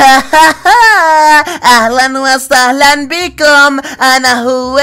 Ha ha ha! اهلا وسهلا بكم انا هو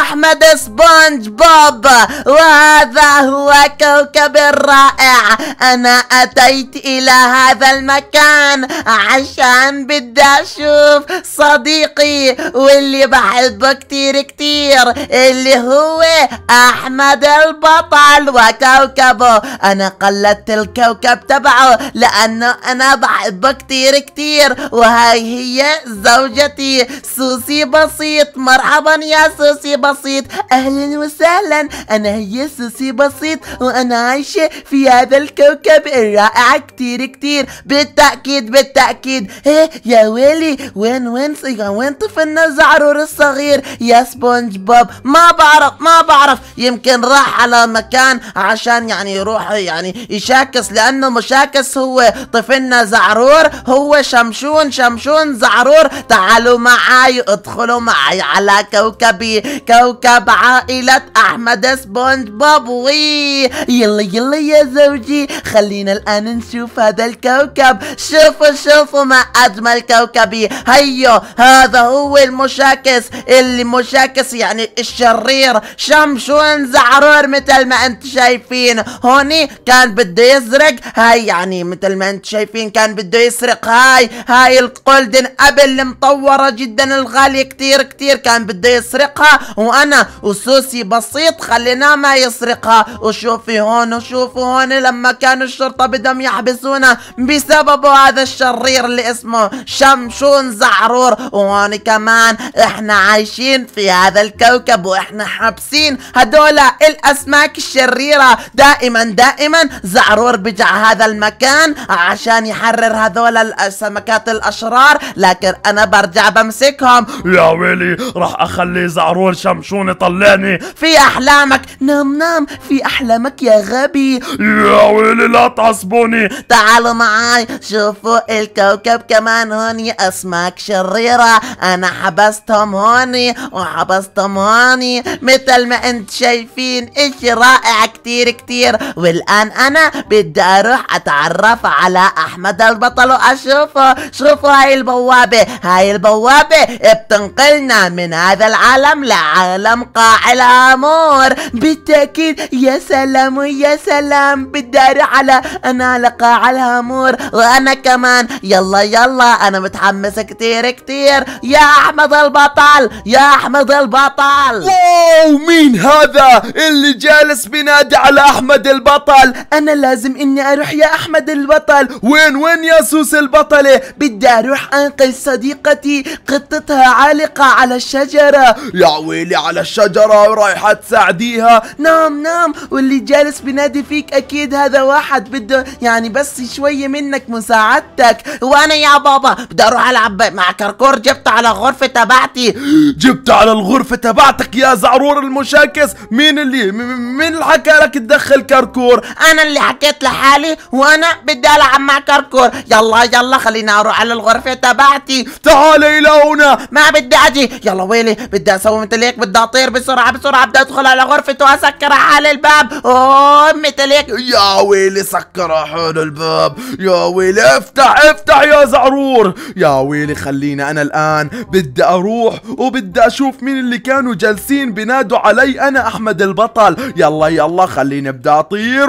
احمد سبونج بوب وهذا هو كوكب الرائع انا اتيت الى هذا المكان عشان بدي اشوف صديقي واللي بحبه كتير كتير اللي هو احمد البطل وكوكبه انا قلدت الكوكب تبعه لانه انا بحبه كتير كتير وهاي هي زوجتي سوسي بسيط مرحبا يا سوسي بسيط أهلا وسهلا أنا هي سوسي بسيط وأنا عايشة في هذا الكوكب الرائع كتير كتير بالتأكيد بالتأكيد إيه يا ويلي وين وين وين طفلنا زعرور الصغير يا سبونج بوب ما بعرف ما بعرف يمكن راح على مكان عشان يعني يروح يعني يشاكس لأنه مشاكس هو طفلنا زعرور هو شمشون شمشون زعرور الدكتور تعالوا معي ادخلوا معي على كوكبي كوكب عائلة أحمد سبونج بابوي يلا يلا يا زوجي خلينا الآن نشوف هذا الكوكب شوفوا شوفوا ما أجمل كوكبي هيو هذا هو المشاكس اللي مشاكس يعني الشرير شمشون زعرور مثل ما انت شايفين هوني كان بده يسرق هاي يعني مثل ما انت شايفين كان بده يسرق هاي هاي الجولدن ابل اللي مطورة جدا الغالية كثير كثير كان بده يسرقها وانا وسوسي بسيط خليناه ما يسرقها وشوفي هون وشوفوا هون لما كانوا الشرطة بدهم يحبسونا بسببه هذا الشرير اللي اسمه شمشون زعرور وهون كمان احنا عايشين في هذا الكوكب واحنا حابسين هدول الاسماك الشريرة دائما دائما زعرور بجع هذا المكان عشان يحرر هذول السمكات الاشرار لكن غير انا برجع بمسكهم يا ويلي راح اخلي زعرور شمشون يطلعني في احلامك نام نام في احلامك يا غبي يا ويلي لا تعصبوني تعالوا معاي شوفوا الكوكب كمان هوني اسماك شريرة انا حبستهم هوني وحبستهم هوني مثل ما انت شايفين اشي رائع كتير كتير والان انا بدي اروح اتعرف على احمد البطل واشوفه شوفوا هاي البوابة هاي البوابة بتنقلنا من هذا العالم لعالم قاع الأمور بالتأكيد يا سلام يا سلام بالداري على أنا لقاع الأمور وأنا كمان يلا يلا أنا متحمس كتير كتير يا أحمد البطل يا أحمد البطل واو مين هذا اللي جالس بينادي على أحمد البطل أنا لازم إني أروح يا أحمد البطل وين وين يا سوس البطلة بدي أروح أنقذ صديقتي قطتها عالقة على الشجرة يا ويلي على الشجرة رايحة تساعديها نعم نعم واللي جالس بنادي فيك أكيد هذا واحد بده يعني بس شوية منك مساعدتك وأنا يا بابا بدي أروح ألعب مع كركور جبت على الغرفة تبعتي جبت على الغرفة تبعتك يا زعرور المشاكس مين اللي مين اللي حكى لك تدخل كركور أنا اللي حكيت لحالي وأنا بدي ألعب مع كركور يلا يلا خليني أروح على الغرفة تبعتي تعال الى هنا ما بدي اجي يلا ويلي بدي اسوي مثل هيك بدي اطير بسرعه بسرعه بدي ادخل على غرفته واسكر حالي الباب اوه مثل هيك يا ويلي سكر حول الباب يا ويلي افتح افتح يا زعرور يا ويلي خليني انا الان بدي اروح وبدي اشوف مين اللي كانوا جالسين بينادوا علي انا احمد البطل يلا يلا خليني ابدا اطير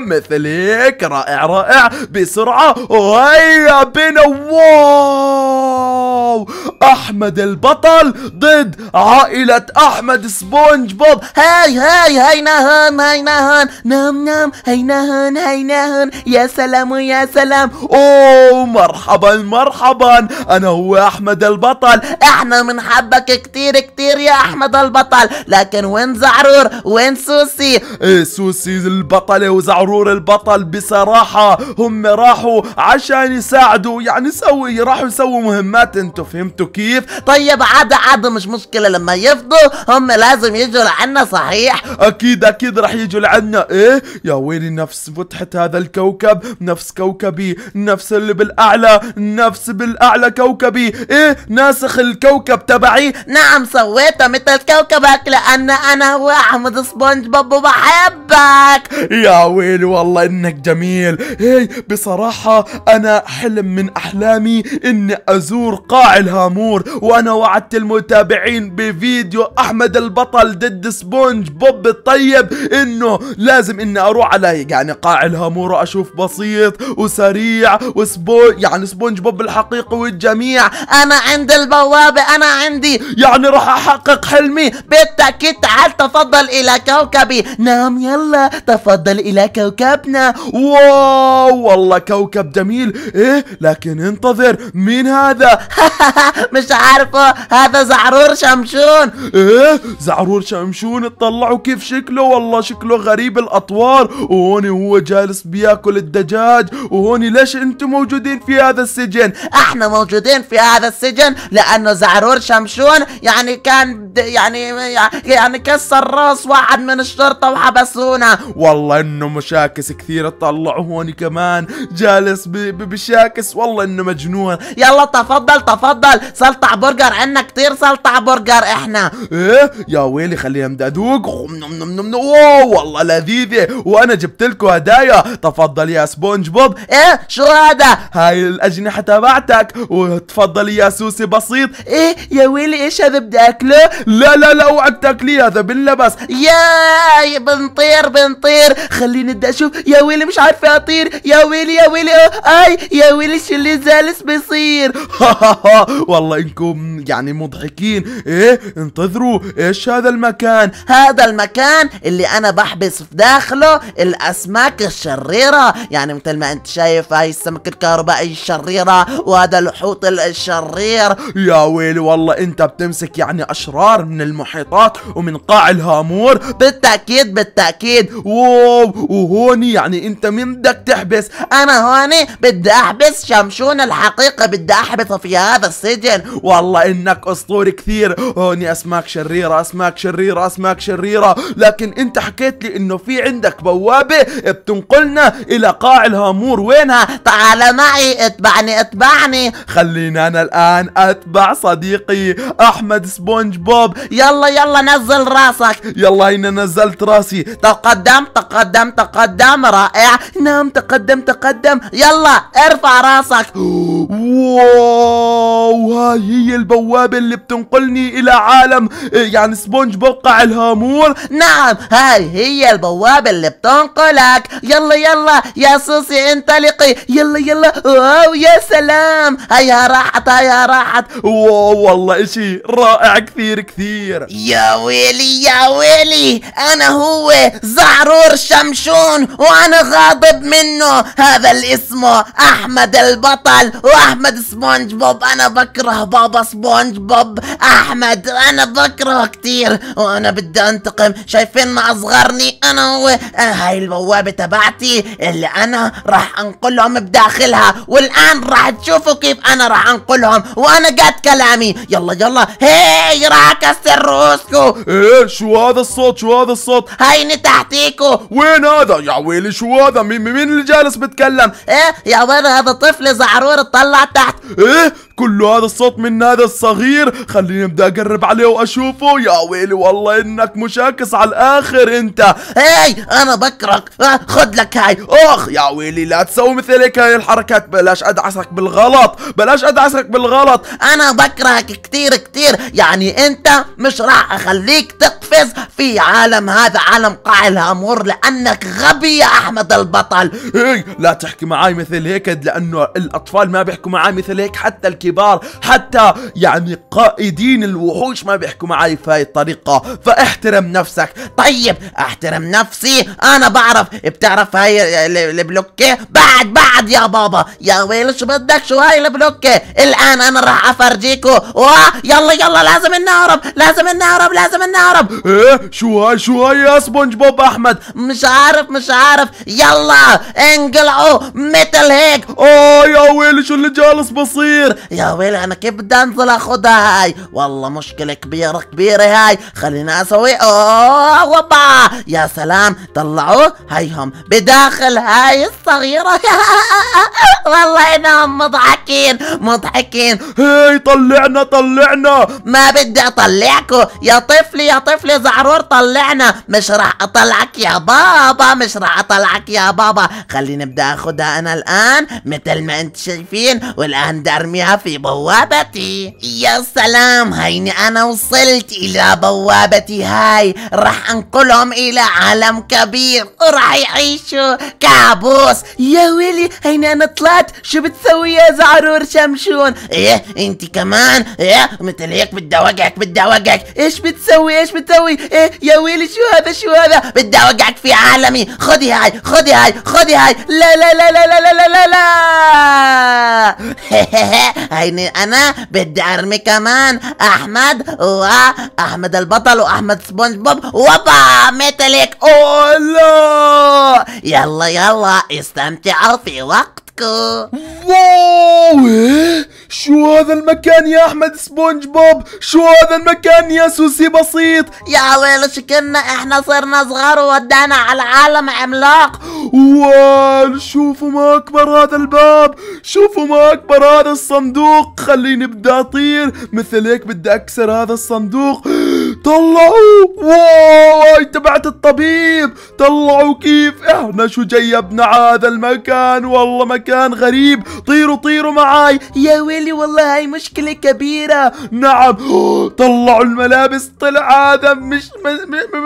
مثل هيك رائع رائع بسرعه وهيا بنا واو واو احمد البطل ضد عائلة احمد سبونج بوب هاي هاي هاي نهان هاي نهان نام نام هاي نهان هاي نهان يا سلام يا سلام اوه مرحبا مرحبا انا هو احمد البطل احنا بنحبك كتير كتير يا احمد البطل لكن وين زعرور وين سوسي إيه سوسي البطلة وزعرور البطل بصراحة هم راحوا عشان يساعدوا يعني سوي راحوا يسووا مهمات انتوا فهمتوا كيف طيب عاد عاد مش مشكله لما يفضوا هم لازم يجوا لعنا صحيح اكيد اكيد راح يجوا لعنا ايه يا ويلي نفس فتحه هذا الكوكب نفس كوكبي نفس اللي بالاعلى نفس بالاعلى كوكبي ايه ناسخ الكوكب تبعي نعم سويته مثل كوكبك لان انا احمد سبونج بوب وبحبك يا ويلي والله انك جميل ايه بصراحه انا حلم من احلامي اني أزور قاع الهامور وأنا وعدت المتابعين بفيديو أحمد البطل ضد سبونج بوب الطيب إنه لازم إني أروح على يعني قاع الهامور وأشوف بسيط وسريع وسبونج يعني سبونج بوب الحقيقي والجميع أنا عند البوابة أنا عندي يعني راح أحقق حلمي بالتأكيد تعال تفضل إلى كوكبي نعم يلا تفضل إلى كوكبنا واو والله كوكب جميل إيه لكن انتظر مين هذا هذا مش عارفه هذا زعرور شمشون ايه زعرور شمشون اطلعوا كيف شكله والله شكله غريب الاطوار وهون هو جالس بياكل الدجاج وهون ليش انتم موجودين في هذا السجن احنا موجودين في هذا السجن لانه زعرور شمشون يعني كان يعني يعني كسر راس واحد من الشرطه وحبسونا والله انه مشاكس كثير طلعوا هون كمان جالس بشاكس والله انه مجنون يلا يلا تفضل تفضل سلطع برجر عنا كتير سلطع برجر احنا ايه يا ويلي خلينا مدادوج اوه والله لذيذه وانا جبت لكم هدايا تفضل يا سبونج بوب ايه شو هذا هاي الاجنحه تبعتك وتفضل يا سوسي بسيط ايه يا ويلي ايش هذا بدي اكله لا لا لا اوعك تاكلي هذا باللبس ياي بنطير بنطير خليني بدي اشوف يا ويلي مش عارفه اطير يا ويلي يا ويلي اي يا ويلي شو اللي جالس بيصير ها والله انكم يعني مضحكين ايه انتظروا ايش هذا المكان هذا المكان اللي انا بحبس في داخله الاسماك الشريرة يعني مثل ما انت شايف هاي السمك الكهربائي الشريرة وهذا الحوت الشرير يا ويلي والله انت بتمسك يعني اشرار من المحيطات ومن قاع الهامور بالتأكيد بالتأكيد ووو وهوني يعني انت مين بدك تحبس انا هوني بدي احبس شمشون الحقيقي بدي أحبطه في هذا السجن والله إنك أسطوري كثير هوني أسماك شريرة أسماك شريرة أسماك شريرة لكن أنت حكيت لي إنه في عندك بوابة بتنقلنا إلى قاع الهامور وينها تعال معي اتبعني اتبعني خلينا أنا الآن أتبع صديقي أحمد سبونج بوب يلا يلا نزل راسك يلا هنا نزلت راسي تقدم تقدم تقدم رائع نعم تقدم تقدم يلا ارفع راسك واو واو هاي هي البوابة اللي بتنقلني إلى عالم إيه، يعني سبونج بقع الهامور نعم هاي هي البوابة اللي بتنقلك يلا يلا يا سوسي انطلقي يلا يلا واو يا سلام هيا راحت هيا راحت واو والله إشي رائع كثير كثير يا ويلي يا ويلي أنا هو زعرور شمشون وأنا غاضب منه هذا اللي اسمه أحمد البطل وأحمد سبونج سبونج بوب انا بكره بابا سبونج بوب احمد انا بكره كتير وانا بدي انتقم شايفين ما اصغرني انا هو آه، هاي البوابة تبعتي اللي انا راح انقلهم بداخلها والان راح تشوفوا كيف انا راح انقلهم وانا قد كلامي يلا يلا هي راح اكسر رؤوسكم ايه شو هذا الصوت شو هذا الصوت هيني تحتيكوا وين هذا يا ويلي شو هذا مين مين اللي جالس بتكلم ايه يا وين هذا طفل زعرور طلع تحت Eh? كل هذا الصوت من هذا الصغير خليني ابدا اقرب عليه واشوفه يا ويلي والله انك مشاكس على الاخر انت هاي انا بكرك آه، خد لك هاي اخ يا ويلي لا تسوي مثل هيك هاي الحركات بلاش ادعسك بالغلط بلاش ادعسك بالغلط انا بكرهك كثير كثير يعني انت مش راح اخليك تقفز في عالم هذا عالم قاع الهامور لانك غبي يا احمد البطل هي لا تحكي معاي مثل هيك لانه الاطفال ما بيحكوا معاي مثل هيك حتى الكبار الكبار حتى يعني قائدين الوحوش ما بيحكوا معي في هاي الطريقة فاحترم نفسك طيب احترم نفسي انا بعرف بتعرف هاي البلوكة بعد بعد يا بابا يا ويل شو بدك شو هاي البلوكة الان انا راح افرجيكو يلا يلا لازم نهرب لازم نهرب لازم نهرب ايه شو هاي شو هاي يا سبونج بوب احمد مش عارف مش عارف يلا انقلعوا مثل هيك اوه ويلي شو اللي جالس بصير يا ويلي انا كيف بدي انزل اخذها هاي والله مشكله كبيره كبيره هاي خلينا اسوي اوه يا سلام طلعوه هيهم بداخل هاي الصغيره والله انهم مضحكين مضحكين هاي طلعنا طلعنا ما بدي اطلعكم يا طفلي يا طفلي زعرور طلعنا مش راح اطلعك يا بابا مش راح اطلعك يا بابا خليني بدي اخذها انا الان مثل ما انت شايفين والآن درميها في بوابتي يا سلام هيني أنا وصلت إلى بوابتي هاي راح أنقلهم إلى عالم كبير وراح يعيشوا كابوس يا ويلي هيني أنا طلعت شو بتسوي يا زعرور شمشون إيه أنت كمان إيه مثل هيك بدي أوقعك بدي أوقعك إيش بتسوي إيش بتسوي إيه يا ويلي شو هذا شو هذا بدي أوقعك في عالمي خذي هاي خذي هاي خذي هاي لا لا لا لا لا لا لا, لا. هيني انا بدي ارمي كمان احمد واحمد البطل واحمد سبونج بوب وبا ميتاليك اوه لا يلا يلا استمتعوا في وقتكم واو إيه؟ شو هذا المكان يا احمد سبونج بوب شو هذا المكان يا سوسي بسيط يا ويلي شكلنا احنا صرنا صغار وودعنا على عالم عملاق وال شوفوا ما اكبر هذا الباب شوفوا ما اكبر هذا الصندوق خليني بدي اطير مثل هيك بدي اكسر هذا الصندوق طلعوا واي تبعت الطبيب طلعوا كيف احنا شو جيبنا هذا المكان والله مكان غريب طيروا طيروا معاي يا ويلي والله هاي مشكلة كبيرة نعم طلعوا الملابس طلع هذا مش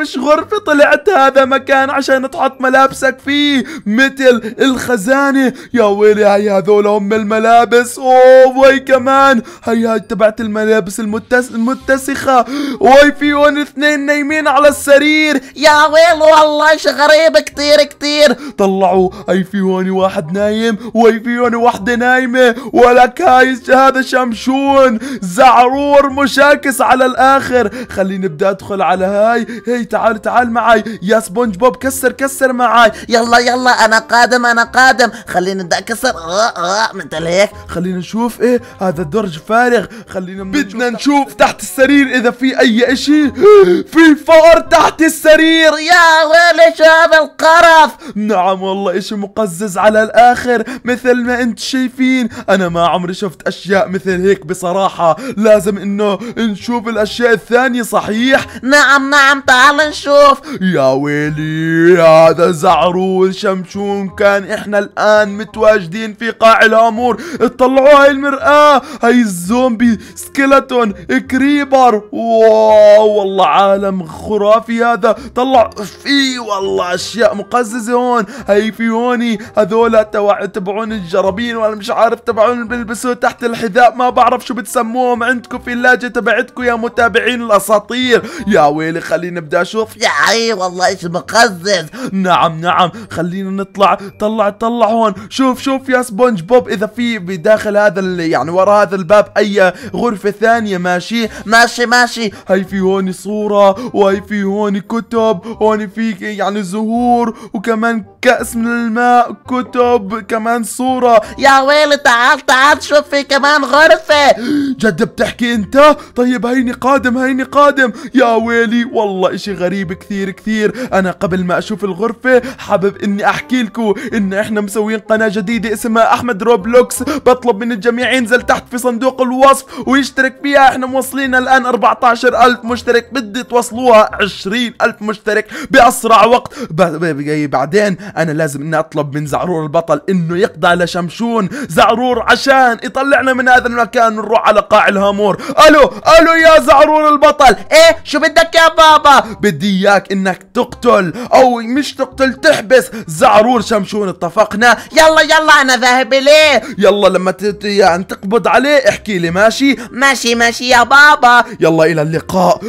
مش غرفة طلعت هذا مكان عشان تحط ملابسك فيه مثل الخزانة يا ويلي هاي هذول هم الملابس اوه وي كمان هاي هاي تبعت الملابس المتس... المتسخة واي في فيهم اثنين نايمين على السرير يا ويل والله شي غريب كتير كتير طلعوا اي في هون واحد نايم واي في هون وحده نايمه ولك هاي هذا شمشون زعرور مشاكس على الاخر خليني ابدا ادخل على هاي هي تعال تعال معي يا سبونج بوب كسر كسر معي يلا يلا انا قادم انا قادم خليني ابدا اكسر اه اه مثل هيك خلينا نشوف ايه هذا الدرج فارغ خلينا بدنا نشوف تحت السرير اذا في اي اشي ماشي في فار تحت السرير يا ويلي شاب القرف نعم والله اشي مقزز على الاخر مثل ما انت شايفين انا ما عمري شفت اشياء مثل هيك بصراحة لازم انه نشوف الاشياء الثانية صحيح نعم نعم تعال نشوف يا ويلي هذا زعرول شمشون كان احنا الان متواجدين في قاع الامور اطلعوا هاي المرآة هاي الزومبي سكيلتون كريبر واو والله عالم خرافي هذا طلع في والله اشياء مقززه هون هي في هوني هذول تبع تبعون الجرابين وانا مش عارف تبعون بيلبسوا تحت الحذاء ما بعرف شو بتسموهم عندكم في اللاجئ تبعتكم يا متابعين الاساطير يا ويلي خليني ابدا اشوف يا حي والله ايش مقزز نعم نعم خلينا نطلع طلع طلع هون شوف شوف يا سبونج بوب اذا في بداخل هذا يعني ورا هذا الباب اي غرفه ثانيه ماشي ماشي ماشي هي في هون هون صورة وهي في هون كتب هون في يعني زهور وكمان كأس من الماء كتب كمان صورة يا ويلي تعال تعال شوف في كمان غرفة جد بتحكي انت طيب هيني قادم هيني قادم يا ويلي والله اشي غريب كثير كثير انا قبل ما اشوف الغرفة حابب اني احكي لكم ان احنا مسويين قناة جديدة اسمها احمد روبلوكس بطلب من الجميع ينزل تحت في صندوق الوصف ويشترك فيها احنا موصلين الان 14 الف مشترك بدي توصلوها 20 الف مشترك باسرع وقت بعدين انا لازم اني اطلب من زعرور البطل انه يقضي على شمشون زعرور عشان يطلعنا من هذا المكان ونروح على قاع الهامور الو الو يا زعرور البطل ايه شو بدك يا بابا بدي اياك انك تقتل او مش تقتل تحبس زعرور شمشون اتفقنا يلا يلا انا ذاهب اليه يلا لما تت... يعني تقبض عليه احكي لي ماشي ماشي ماشي يا بابا يلا الى اللقاء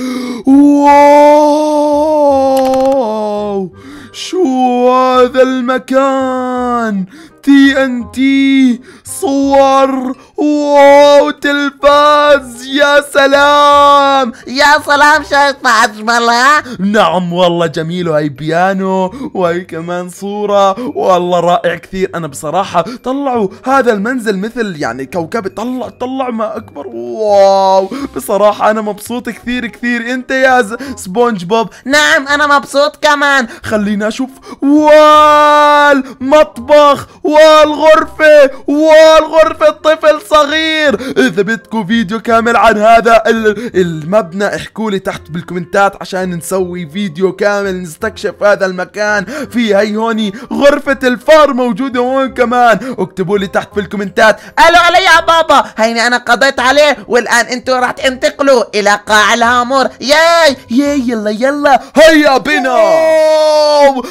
واو شو هذا المكان تي ان تي صور واو تلفاز يا سلام يا سلام شايف اجمل نعم والله جميل وهي بيانو وهي كمان صورة والله رائع كثير انا بصراحة طلعوا هذا المنزل مثل يعني كوكب طلع طلع ما اكبر واو بصراحة انا مبسوط كثير كثير انت يا سبونج بوب نعم انا مبسوط كمان خلينا اشوف وال مطبخ والغرفة والغرفة طفل صغير إذا بدكم فيديو كامل عن هذا المبنى احكوا لي تحت بالكومنتات عشان نسوي فيديو كامل نستكشف هذا المكان في هي هوني غرفة الفار موجودة هون كمان اكتبوا لي تحت بالكومنتات ألو علي يا بابا هيني أنا قضيت عليه والآن أنتوا راح تنتقلوا إلى قاع الهامور ياي ياي يلا يلا هيا بنا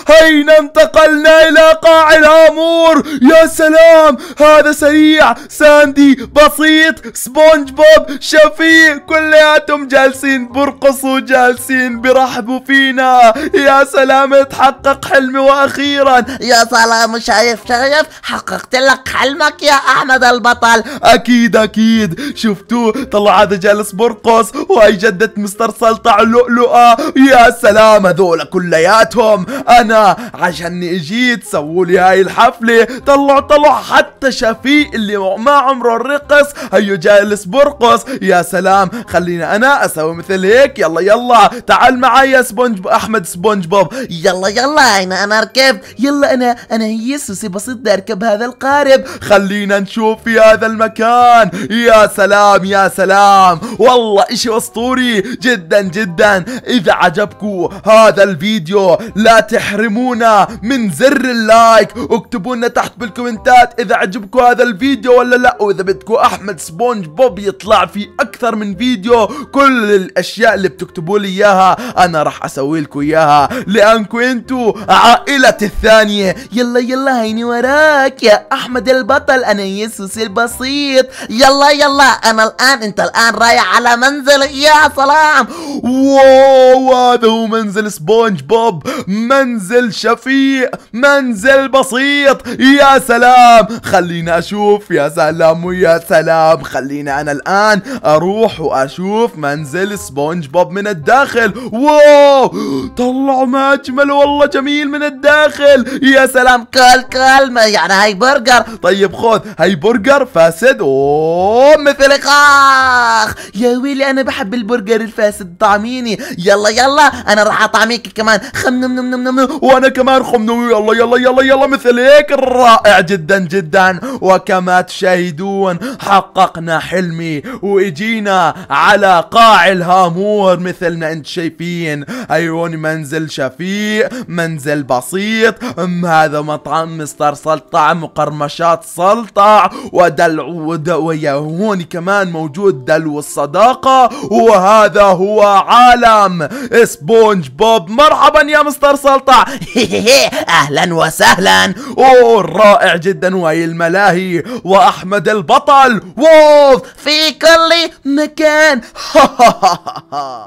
هينا انتقلنا إلى قاع الهامور يا سلام هذا سريع ساندي بسيط سبونج بوب شفيق كلياتهم جالسين برقصوا جالسين برحبوا فينا يا سلام اتحقق حلمي واخيرا يا سلام شايف شايف حققت لك حلمك يا احمد البطل اكيد اكيد شفتوه طلع هذا جالس برقص وهي جدة مستر سلطع لؤلؤة يا سلام هذول كلياتهم انا عشان اجيت سووا لي هاي الحفلة طلعوا طلعوا حتى شفيق اللي ما عمره رقص هيو جالس برقص يا سلام خليني انا اسوي مثل هيك يلا يلا تعال معي يا سبونج احمد سبونج بوب يلا يلا انا انا ركبت يلا انا انا يسوسي بسيط بدي اركب هذا القارب خلينا نشوف في هذا المكان يا سلام يا سلام والله اشي اسطوري جدا جدا اذا عجبكم هذا الفيديو لا تحرمونا من زر اللايك اكتبوا لنا تحت تحت بالكومنتات اذا عجبكم هذا الفيديو ولا لا واذا بدكم احمد سبونج بوب يطلع في اكثر من فيديو كل الاشياء اللي بتكتبوا لي اياها انا راح اسوي لكم اياها لانكم انتوا عائلتي الثانيه يلا يلا هيني وراك يا احمد البطل انا يسوس البسيط يلا يلا انا الان انت الان رايح على منزل يا سلام واو هذا هو منزل سبونج بوب منزل شفيق منزل بسيط يا سلام خلينا اشوف يا سلام ويا سلام خلينا انا الان اروح واشوف منزل سبونج بوب من الداخل واو طلعوا ما اجمل والله جميل من الداخل يا سلام كل ما يعني هاي برجر طيب خذ هاي برجر فاسد اوه مثل اخ يا ويلي انا بحب البرجر الفاسد طعميني يلا يلا انا راح اطعميك كمان خم نم نم نم نم وانا كمان خم نم يلا يلا يلا يلا مثل هيك رائع جدا جدا وكما تشاهدون حققنا حلمي واجينا على قاع الهامور مثل ما انت شايفين ايون منزل شفيق منزل بسيط ام هذا مطعم مستر سلطع مقرمشات سلطع ودلع ويا هون كمان موجود دلو الصداقة وهذا هو عالم سبونج بوب مرحبا يا مستر سلطع اهلا وسهلا اوه رائع جدا الملاهي واحمد البطل ووف في كل مكان